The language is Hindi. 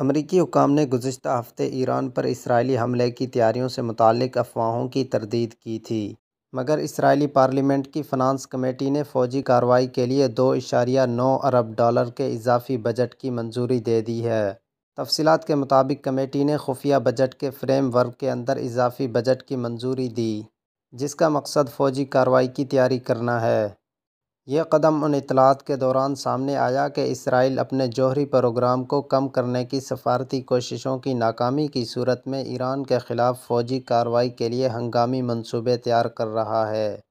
अमरीकी हुकाम ने गुज्त हफ्ते ईरान पर इसराइली हमले की तैयारियों से मुतक अफवाहों की तरदीद की थी मगर इसराइली पार्लियामेंट की फ़िनांस कमेटी ने फ़ौजी कार्रवाई के लिए दो इशारिया नौ अरब डॉलर के इजाफी बजट की मंजूरी दे दी है तफसीत के मुताबिक कमेटी ने खुफिया बजट के फ्रेम वर्क के अंदर इजाफी बजट की मंजूरी दी जिसका मकसद फ़ौजी कार्रवाई की तैयारी करना है यह कदम उन इतलात के दौरान सामने आया कि इसराइल अपने जौहरी प्रोग्राम को कम करने की सफारती कोशिशों की नाकामी की सूरत में ईरान के ख़िलाफ़ फ़ौजी कार्रवाई के लिए हंगामी मनसूबे तैयार कर रहा है